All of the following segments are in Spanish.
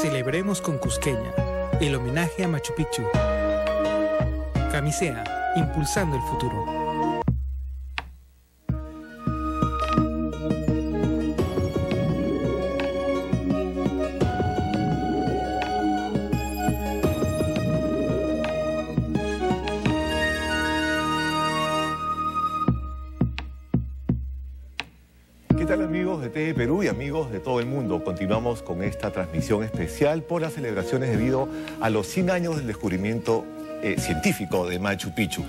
Celebremos con Cusqueña el homenaje a Machu Picchu. Camisea, impulsando el futuro. amigos de TV Perú y amigos de todo el mundo? Continuamos con esta transmisión especial por las celebraciones debido a los 100 años del descubrimiento eh, científico de Machu Picchu.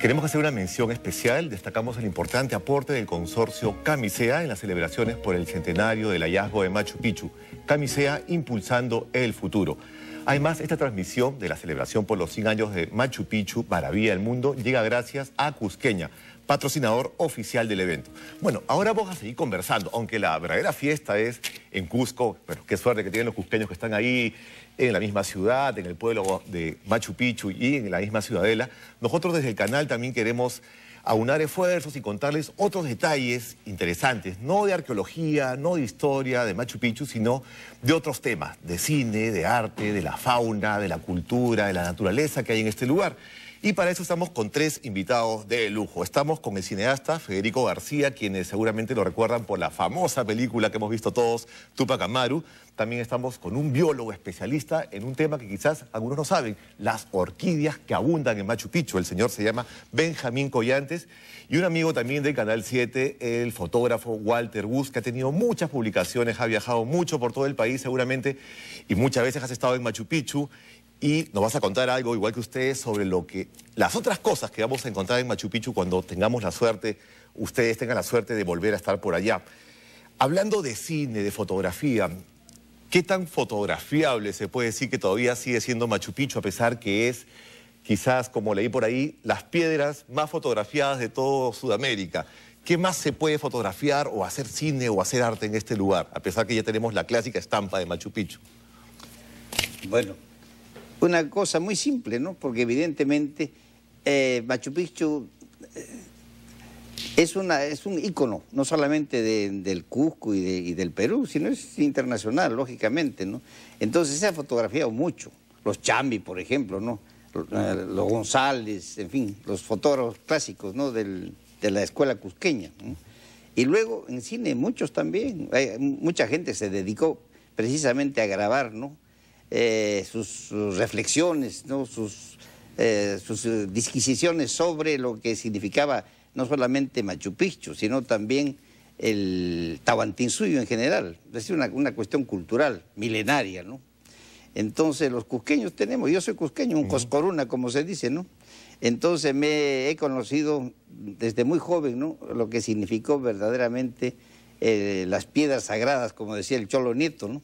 Queremos hacer una mención especial, destacamos el importante aporte del consorcio Camisea en las celebraciones por el centenario del hallazgo de Machu Picchu. Camisea impulsando el futuro. Además, esta transmisión de la celebración por los 100 años de Machu Picchu, Maravilla del Mundo, llega gracias a Cusqueña, patrocinador oficial del evento. Bueno, ahora vamos a seguir conversando, aunque la verdadera fiesta es en Cusco, pero qué suerte que tienen los cusqueños que están ahí en la misma ciudad, en el pueblo de Machu Picchu y en la misma ciudadela. Nosotros desde el canal también queremos aunar esfuerzos y contarles otros detalles interesantes, no de arqueología, no de historia de Machu Picchu, sino de otros temas, de cine, de arte, de la fauna, de la cultura, de la naturaleza que hay en este lugar. Y para eso estamos con tres invitados de lujo. Estamos con el cineasta Federico García, quienes seguramente lo recuerdan por la famosa película que hemos visto todos, Tupac Amaru. También estamos con un biólogo especialista en un tema que quizás algunos no saben, las orquídeas que abundan en Machu Picchu. El señor se llama Benjamín Collantes. Y un amigo también del Canal 7, el fotógrafo Walter Bus, que ha tenido muchas publicaciones, ha viajado mucho por todo el país seguramente, y muchas veces has estado en Machu Picchu y nos vas a contar algo, igual que ustedes, sobre lo que las otras cosas que vamos a encontrar en Machu Picchu cuando tengamos la suerte, ustedes tengan la suerte de volver a estar por allá. Hablando de cine, de fotografía, ¿qué tan fotografiable se puede decir que todavía sigue siendo Machu Picchu, a pesar que es quizás, como leí por ahí, las piedras más fotografiadas de todo Sudamérica? ¿Qué más se puede fotografiar o hacer cine o hacer arte en este lugar, a pesar que ya tenemos la clásica estampa de Machu Picchu? Bueno, una cosa muy simple, ¿no? Porque evidentemente eh, Machu Picchu eh, es, una, es un ícono, no solamente del Cusco y, del Perú, sino es internacional, lógicamente, ¿no? Entonces se ha fotografiado mucho. Los Chambi, por ejemplo, ¿no? Eh, los González, en fin, los fotógrafos clásicos, ¿no? Del, de la escuela cusqueña. Y luego en cine muchos también, mucha gente se dedicó precisamente a grabar, ¿no? Eh, sus, reflexiones, ¿no? sus, eh, eh, disquisiciones sobre lo que significaba no solamente Machu Picchu, sino también el Tahuantinsuyo en general, es decir, una, cuestión cultural, milenaria, ¿no? Entonces los cusqueños tenemos, yo soy cusqueño, un coscoruna como se dice, ¿no? Entonces me he conocido desde muy joven, ¿no? Lo que significó verdaderamente las piedras sagradas, como decía el Cholo Nieto, ¿no?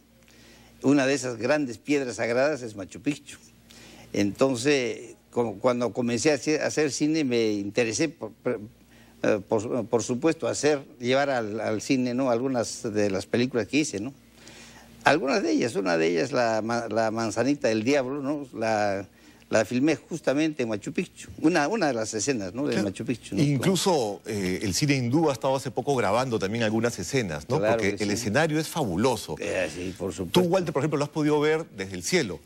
una de esas grandes piedras sagradas es Machu Picchu. Entonces, cuando comencé a hacer cine, me interesé, por, eh, supuesto, hacer, llevar al, cine ¿no? algunas de las películas que hice. ¿no? Algunas de ellas, una de ellas, La, la Manzanita del Diablo, ¿no? la, la filmé justamente en Machu Picchu, una, una de las escenas de Machu Picchu. Incluso eh, el cine hindú ha estado hace poco grabando también algunas escenas, ¿no? porque el escenario es fabuloso. Eh, sí, por supuesto. Tú, Walter, por ejemplo, lo has podido ver desde el cielo.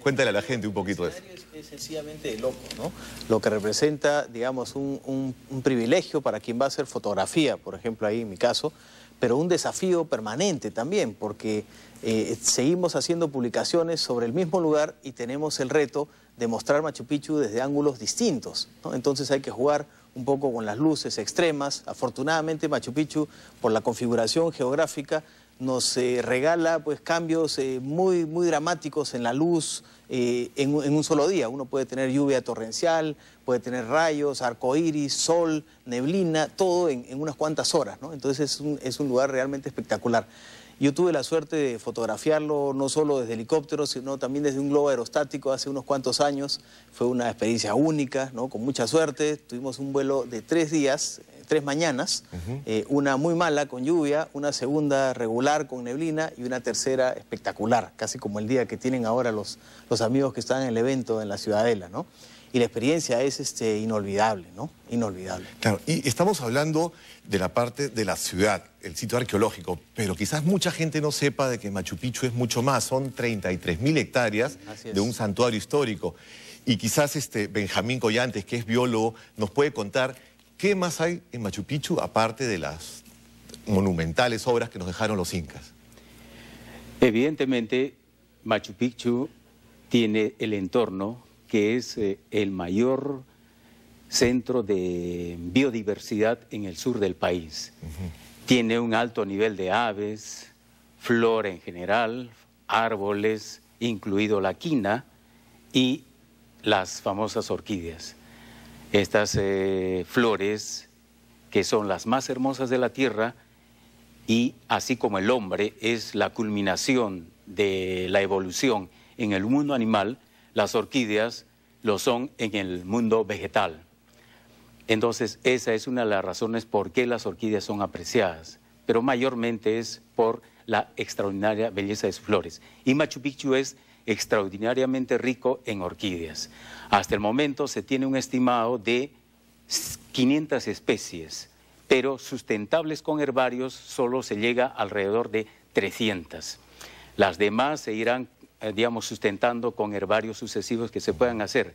Cuéntale a la gente un poquito de eso. Es sencillamente loco, ¿no? Lo que representa, digamos, un privilegio para quien va a hacer fotografía, por ejemplo, ahí en mi caso, pero un desafío permanente también, porque eh, seguimos haciendo publicaciones sobre el mismo lugar y tenemos el reto de mostrar Machu Picchu desde ángulos distintos. Entonces hay que jugar un poco con las luces extremas. Afortunadamente Machu Picchu, por la configuración geográfica, nos eh, regala pues, cambios eh, muy, muy dramáticos en la luz eh, en, un solo día. Uno puede tener lluvia torrencial, puede tener rayos, arcoíris, sol, neblina, todo en, unas cuantas horas. Entonces es es un lugar realmente espectacular. Yo tuve la suerte de fotografiarlo no solo desde helicóptero, sino también desde un globo aerostático hace unos cuantos años. Fue una experiencia única, ¿no? con mucha suerte. Tuvimos un vuelo de tres días, eh, tres mañanas, eh, una muy mala con lluvia, una segunda regular con neblina y una tercera espectacular, casi como el día que tienen ahora los, los amigos que están en el evento en la Ciudadela. ¿no? y la experiencia es este, inolvidable, ¿no? Inolvidable. Claro, y estamos hablando de la parte de la ciudad, el sitio arqueológico, pero quizás mucha gente no sepa de que Machu Picchu es mucho más, son 33.000 hectáreas de un santuario histórico. Y quizás este Benjamín Collantes, que es biólogo, nos puede contar qué más hay en Machu Picchu aparte de las monumentales obras que nos dejaron los incas. Evidentemente, Machu Picchu tiene el entorno que es eh, el mayor centro de biodiversidad en el sur del país. Tiene un alto nivel de aves, flora en general, árboles, incluido la quina y las famosas orquídeas. Estas eh, flores que son las más hermosas de la tierra y así como el hombre es la culminación de la evolución en el mundo animal, las orquídeas lo son en el mundo vegetal. Entonces, esa es una de las razones por qué las orquídeas son apreciadas, pero mayormente es por la extraordinaria belleza de sus flores. Y Machu Picchu es extraordinariamente rico en orquídeas. Hasta el momento se tiene un estimado de 500 especies, pero sustentables con herbarios solo se llega alrededor de 300. Las demás se irán eh, digamos, sustentando con herbarios sucesivos que se puedan hacer.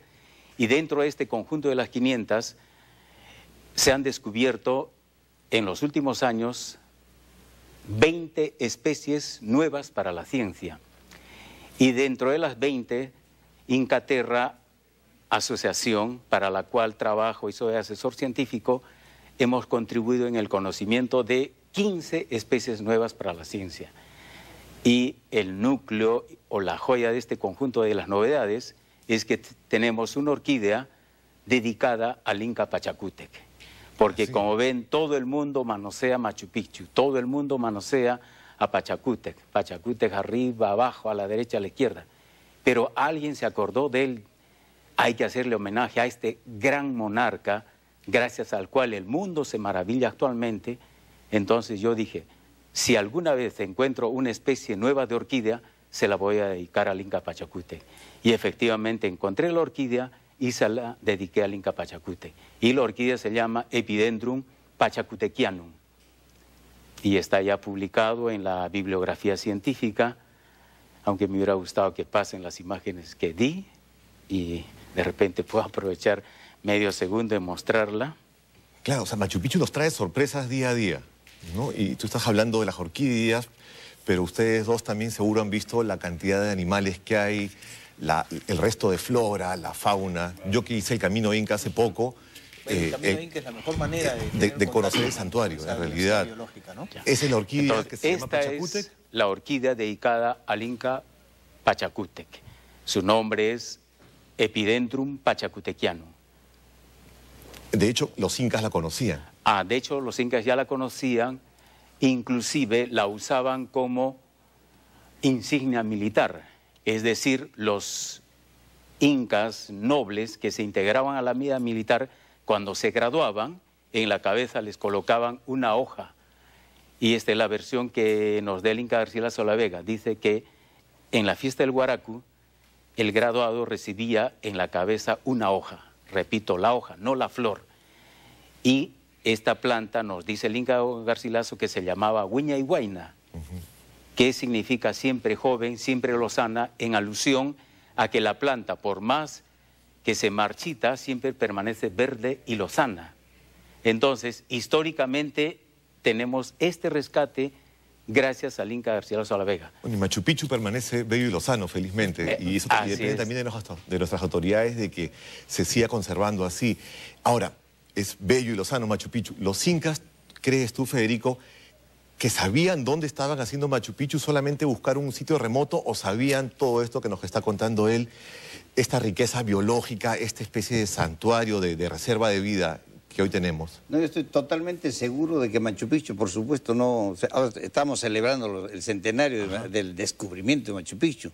Y dentro de este conjunto de las 500 se han descubierto en los últimos años 20 especies nuevas para la ciencia. Y dentro de las 20, Incaterra, asociación para la cual trabajo y soy asesor científico, hemos contribuido en el conocimiento de 15 especies nuevas para la ciencia. Y el núcleo o la joya de este conjunto de las novedades es que tenemos una orquídea dedicada al Inca Pachacútec. Porque como ven, todo el mundo manosea Machu Picchu, todo el mundo manosea a Pachacútec, Pachacútec arriba, abajo, a la derecha, a la izquierda. Pero alguien se acordó de él, hay que hacerle homenaje a este gran monarca, gracias al cual el mundo se maravilla actualmente. Entonces yo dije, si alguna vez encuentro una especie nueva de orquídea, se la voy a dedicar al Inca Pachacute. Y efectivamente encontré la orquídea y se la dediqué al Inca Pachacute. Y la orquídea se llama Epidendrum pachacutequianum. Y está ya publicado en la bibliografía científica, aunque me hubiera gustado que pasen las imágenes que di y de repente puedo aprovechar medio segundo y mostrarla. Claro, o sea, Machu Picchu nos trae sorpresas día a día. Y tú estás hablando de las orquídeas, pero ustedes dos también seguro han visto la cantidad de animales que hay, el resto de flora, la fauna. Yo que hice el Camino Inca hace poco, el eh, camino eh, Inca es la mejor manera de, conocer el santuario, en realidad. Es la orquídea que se llama Pachacútec. Es la orquídea dedicada al Inca Pachacútec. Su nombre es Epidendrum pachacutequiano. De hecho, los incas la conocían. Ah, de hecho, los incas ya la conocían, inclusive la usaban como insignia militar, es decir, los incas nobles que se integraban a la vida militar, cuando se graduaban, en la cabeza les colocaban una hoja. Y esta es la versión que nos da el Inca García Solavega. Dice que en la fiesta del Guaracu, el graduado recibía en la cabeza una hoja. Repito, la hoja, no la flor. Y esta planta, nos dice el Inca Garcilaso, que se llamaba Huña y que significa siempre joven, siempre lozana, en alusión a que la planta, por más que se marchita, siempre permanece verde y lozana. Entonces, históricamente tenemos este rescate gracias al Inca Garcilaso a la Vega. y Machu Picchu permanece bello y lozano, felizmente. Eh, y eso depende también de, nuestras autoridades de que se siga conservando así. Ahora, es bello y lozano Machu Picchu. ¿Los incas, crees tú, Federico, que sabían dónde estaban haciendo Machu Picchu, solamente buscar un sitio remoto o sabían todo esto que nos está contando él, esta riqueza biológica, esta especie de santuario, de, reserva de vida que hoy tenemos? No, yo estoy totalmente seguro de que Machu Picchu, por supuesto, no... estamos celebrando el centenario del descubrimiento de Machu Picchu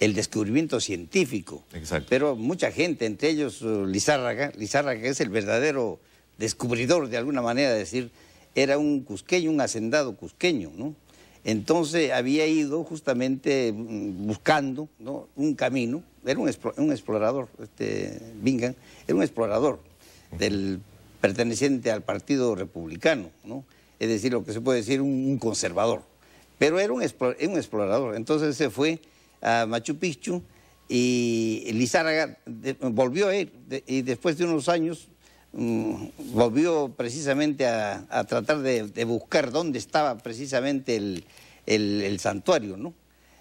el descubrimiento científico. Exacto. Pero mucha gente, entre ellos uh, Lizárraga, Lizárraga es el verdadero descubridor de alguna manera, decir, era un cusqueño, un hacendado cusqueño, ¿no? Entonces había ido justamente mm, buscando ¿no? un camino, era un, explorador, este Bingham, era un explorador del, perteneciente al Partido Republicano, ¿no? es decir, lo que se puede decir un, conservador, pero era un explorador, entonces se fue a Machu Picchu y Lizárraga volvió a ir y después de unos años mm, volvió precisamente a, tratar de, buscar dónde estaba precisamente el, santuario, ¿no?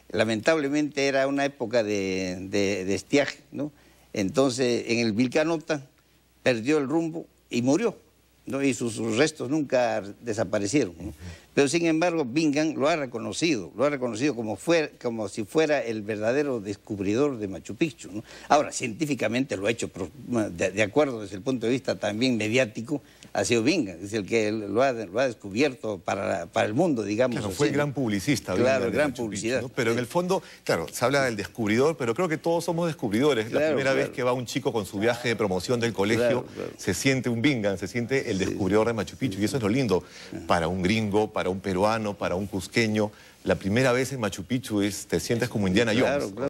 Lamentablemente era una época de, estiaje, ¿no? Entonces en el Vilcanota perdió el rumbo y murió, ¿no? Y sus, restos nunca desaparecieron, pero sin embargo, Bingham lo ha reconocido, lo ha reconocido como, fuera, como si fuera el verdadero descubridor de Machu Picchu. Ahora, científicamente lo ha hecho, de, acuerdo desde el punto de vista también mediático, ha sido Bingham, es el que lo ha, descubierto para, para, el mundo, digamos. Claro, fue el gran publicista. Claro, gran publicidad. Pero en el eh, fondo, claro, se habla del descubridor, pero creo que todos somos descubridores. La primera vez que va un chico con su viaje de promoción del colegio, se siente un Bingham, se siente el descubridor de Machu Picchu. Y eso es lo lindo ah. para un gringo, para para un peruano, para un cusqueño. La primera vez en Machu Picchu es, te sientes como Indiana Jones.